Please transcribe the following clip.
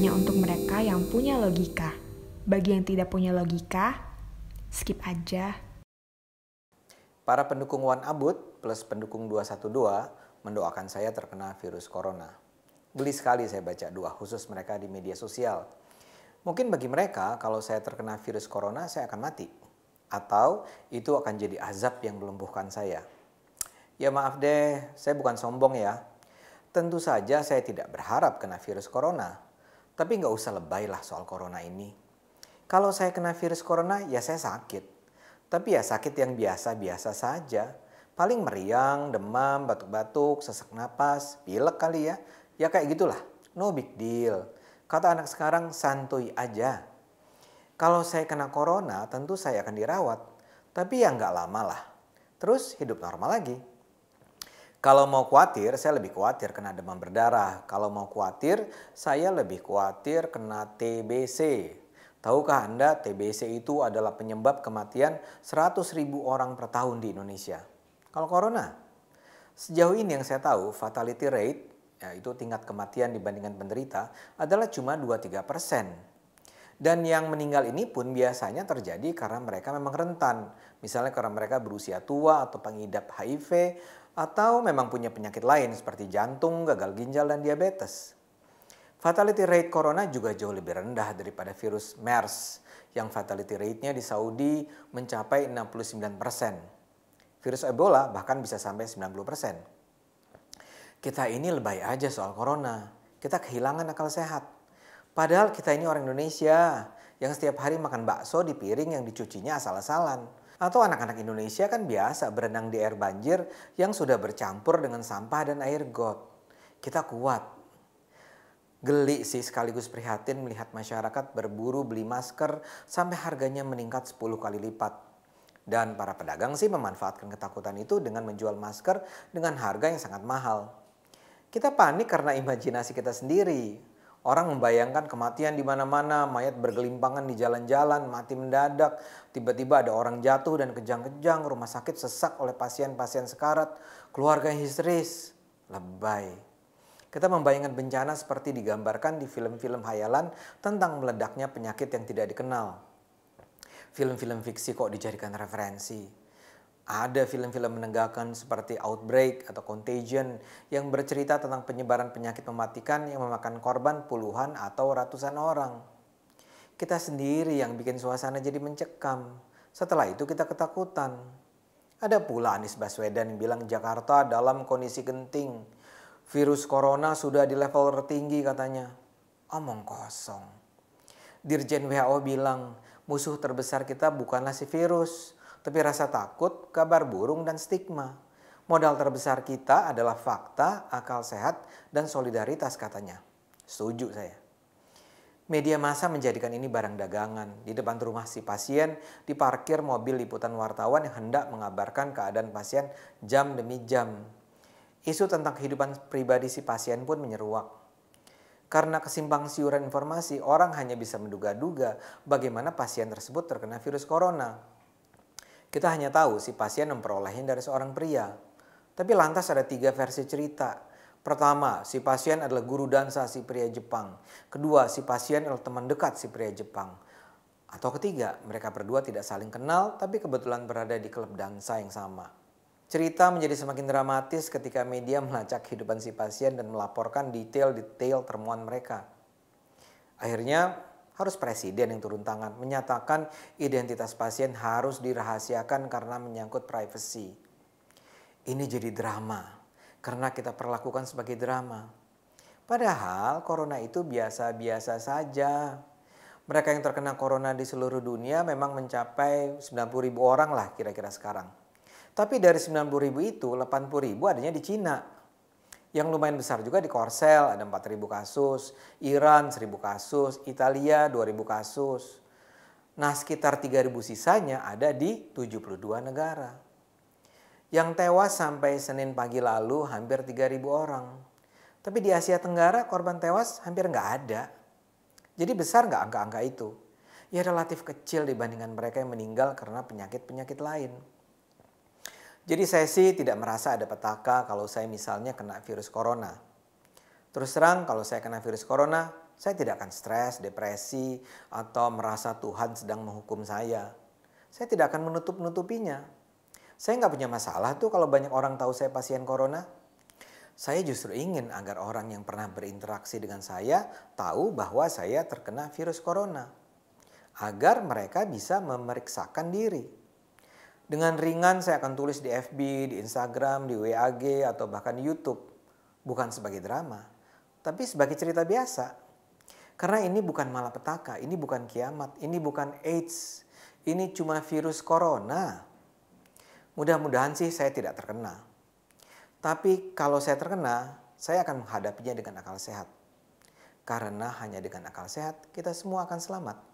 hanya untuk mereka yang punya logika. Bagi yang tidak punya logika, skip aja. Para pendukung Wan Abud plus pendukung 212 mendoakan saya terkena virus corona. Beli sekali saya baca dua khusus mereka di media sosial. Mungkin bagi mereka kalau saya terkena virus corona saya akan mati. Atau itu akan jadi azab yang melumpuhkan saya. Ya maaf deh, saya bukan sombong ya. Tentu saja saya tidak berharap kena virus corona. Tapi nggak usah lebay lah soal corona ini. Kalau saya kena virus corona, ya saya sakit. Tapi ya sakit yang biasa-biasa saja. Paling meriang, demam, batuk-batuk, sesak napas, pilek kali ya. Ya kayak gitulah, no big deal. Kata anak sekarang, santuy aja. Kalau saya kena corona, tentu saya akan dirawat. Tapi ya nggak lama lah. Terus hidup normal lagi. Kalau mau khawatir, saya lebih khawatir kena demam berdarah. Kalau mau khawatir, saya lebih khawatir kena TBC. Tahukah Anda TBC itu adalah penyebab kematian 100 ribu orang per tahun di Indonesia? Kalau corona, sejauh ini yang saya tahu fatality rate, yaitu tingkat kematian dibandingkan penderita, adalah cuma 2-3 persen. Dan yang meninggal ini pun biasanya terjadi karena mereka memang rentan. Misalnya karena mereka berusia tua atau pengidap HIV atau memang punya penyakit lain seperti jantung, gagal ginjal, dan diabetes. Fatality rate corona juga jauh lebih rendah daripada virus MERS yang fatality rate-nya di Saudi mencapai 69 persen. Virus Ebola bahkan bisa sampai 90 persen. Kita ini lebay aja soal corona. Kita kehilangan akal sehat. Padahal kita ini orang Indonesia yang setiap hari makan bakso di piring yang dicucinya asal-asalan. Atau anak-anak Indonesia kan biasa berenang di air banjir yang sudah bercampur dengan sampah dan air got. Kita kuat. Geli sih sekaligus prihatin melihat masyarakat berburu beli masker sampai harganya meningkat 10 kali lipat. Dan para pedagang sih memanfaatkan ketakutan itu dengan menjual masker dengan harga yang sangat mahal. Kita panik karena imajinasi kita sendiri. Orang membayangkan kematian di mana-mana, mayat bergelimpangan di jalan-jalan, mati mendadak, tiba-tiba ada orang jatuh dan kejang-kejang, rumah sakit sesak oleh pasien-pasien sekarat, keluarga histeris, lebay. Kita membayangkan bencana seperti digambarkan di film-film hayalan tentang meledaknya penyakit yang tidak dikenal. Film-film fiksi kok dijadikan referensi. Ada film-film menegakkan seperti Outbreak atau Contagion yang bercerita tentang penyebaran penyakit mematikan yang memakan korban puluhan atau ratusan orang. Kita sendiri yang bikin suasana jadi mencekam. Setelah itu kita ketakutan. Ada pula Anies Baswedan yang bilang Jakarta dalam kondisi genting. Virus corona sudah di level tertinggi katanya. Omong kosong. Dirjen WHO bilang musuh terbesar kita bukanlah si virus, tapi rasa takut, kabar burung, dan stigma. Modal terbesar kita adalah fakta, akal sehat, dan solidaritas katanya. Setuju saya. Media massa menjadikan ini barang dagangan. Di depan rumah si pasien, diparkir mobil liputan wartawan yang hendak mengabarkan keadaan pasien jam demi jam. Isu tentang kehidupan pribadi si pasien pun menyeruak. Karena kesimpang siuran informasi, orang hanya bisa menduga-duga bagaimana pasien tersebut terkena virus corona. Kita hanya tahu si pasien memperolehnya dari seorang pria. Tapi lantas ada tiga versi cerita. Pertama, si pasien adalah guru dansa si pria Jepang. Kedua, si pasien adalah teman dekat si pria Jepang. Atau ketiga, mereka berdua tidak saling kenal tapi kebetulan berada di klub dansa yang sama. Cerita menjadi semakin dramatis ketika media melacak kehidupan si pasien dan melaporkan detail-detail termuan mereka. Akhirnya, harus presiden yang turun tangan menyatakan identitas pasien harus dirahasiakan karena menyangkut privasi. Ini jadi drama karena kita perlakukan sebagai drama. Padahal corona itu biasa-biasa saja. Mereka yang terkena corona di seluruh dunia memang mencapai 90 ribu orang lah kira-kira sekarang. Tapi dari 90 ribu itu 80 ribu adanya di Cina yang lumayan besar juga di Korsel ada 4.000 kasus, Iran 1.000 kasus, Italia 2.000 kasus. Nah sekitar 3.000 sisanya ada di 72 negara. Yang tewas sampai Senin pagi lalu hampir 3.000 orang. Tapi di Asia Tenggara korban tewas hampir nggak ada. Jadi besar nggak angka-angka itu? Ya relatif kecil dibandingkan mereka yang meninggal karena penyakit-penyakit lain. Jadi saya sih tidak merasa ada petaka kalau saya misalnya kena virus corona. Terus terang kalau saya kena virus corona, saya tidak akan stres, depresi, atau merasa Tuhan sedang menghukum saya. Saya tidak akan menutup-nutupinya. Saya nggak punya masalah tuh kalau banyak orang tahu saya pasien corona. Saya justru ingin agar orang yang pernah berinteraksi dengan saya tahu bahwa saya terkena virus corona. Agar mereka bisa memeriksakan diri dengan ringan saya akan tulis di FB, di Instagram, di WAG, atau bahkan di Youtube. Bukan sebagai drama, tapi sebagai cerita biasa. Karena ini bukan malapetaka, ini bukan kiamat, ini bukan AIDS, ini cuma virus corona. Mudah-mudahan sih saya tidak terkena. Tapi kalau saya terkena, saya akan menghadapinya dengan akal sehat. Karena hanya dengan akal sehat, kita semua akan selamat.